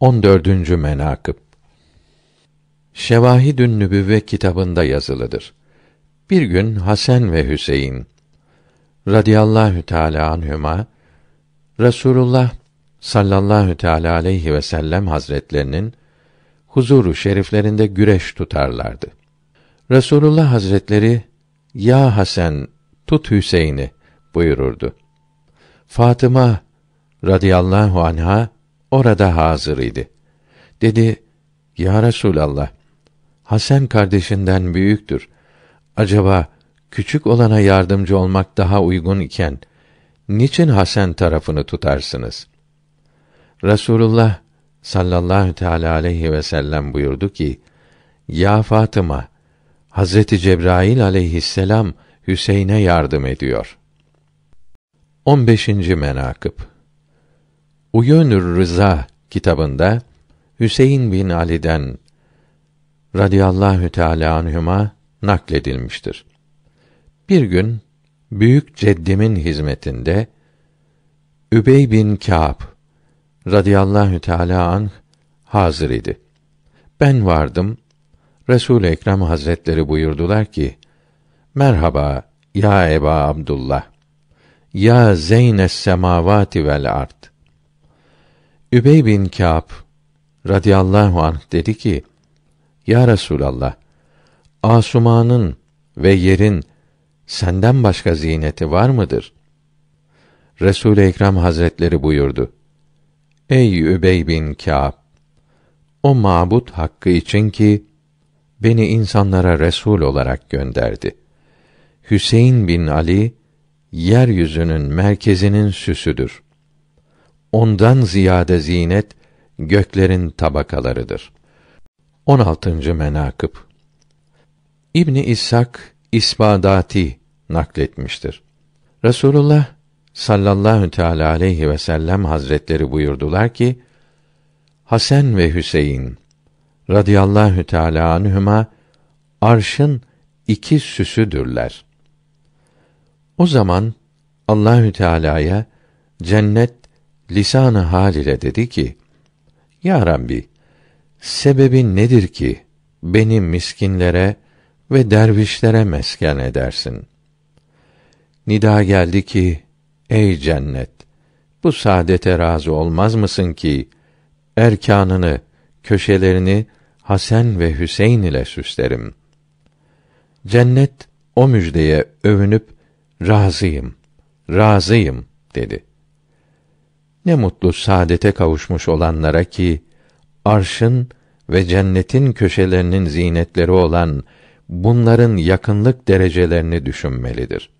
14. menakıb Şevahidün Nübüvve kitabında yazılıdır. Bir gün Hasan ve Hüseyin radıyallahu teala anhuma Resulullah sallallahu teala aleyhi ve sellem hazretlerinin huzuru şeriflerinde güreş tutarlardı. Resulullah hazretleri ya Hasan tut Hüseyin'i buyururdu. Fatıma radıyallahu anha orada hazır idi. Dedi, Ya Resûlallah, Hasan kardeşinden büyüktür. Acaba küçük olana yardımcı olmak daha uygun iken, niçin Hasan tarafını tutarsınız? Rasulullah sallallahu teala aleyhi ve sellem buyurdu ki, Ya Fatıma, Hazreti Cebrail aleyhisselam Hüseyin'e yardım ediyor. 15. menakıb Uyönür Rıza kitabında Hüseyin bin Ali'den radıyallahu teala anhuma nakledilmiştir. Bir gün büyük ceddimin hizmetinde Übey bin Kâb radıyallahu teala anh hazır idi. Ben vardım. Resul Ekrem Hazretleri buyurdular ki: Merhaba ya Eba Abdullah. Ya zeynes semavati vel ard. Übey bin Kâb radıyallahu anh dedi ki: Ya Resulallah, Asumanın ve yerin senden başka ziyneti var mıdır? Resul-i Ekrem Hazretleri buyurdu: Ey Übey bin Kâb, o mabut hakkı için ki beni insanlara resul olarak gönderdi. Hüseyin bin Ali yeryüzünün merkezinin süsüdür.'' ondan ziyade zinet göklerin tabakalarıdır. 16. menakıb İbni İshak İsbadati nakletmiştir. Resulullah sallallahu teala aleyhi ve sellem hazretleri buyurdular ki Hasan ve Hüseyin radıyallahu teala anhuma arşın iki süsüdürler. O zaman Allahü Teala'ya cennet lisanı hal ile dedi ki: Ya Rabbi, sebebin nedir ki beni miskinlere ve dervişlere mesken edersin? Nida geldi ki: Ey cennet, bu saadete razı olmaz mısın ki erkanını, köşelerini Hasan ve Hüseyin ile süslerim. Cennet o müjdeye övünüp razıyım, razıyım dedi. Ne mutlu saadete kavuşmuş olanlara ki arşın ve cennetin köşelerinin zinetleri olan bunların yakınlık derecelerini düşünmelidir.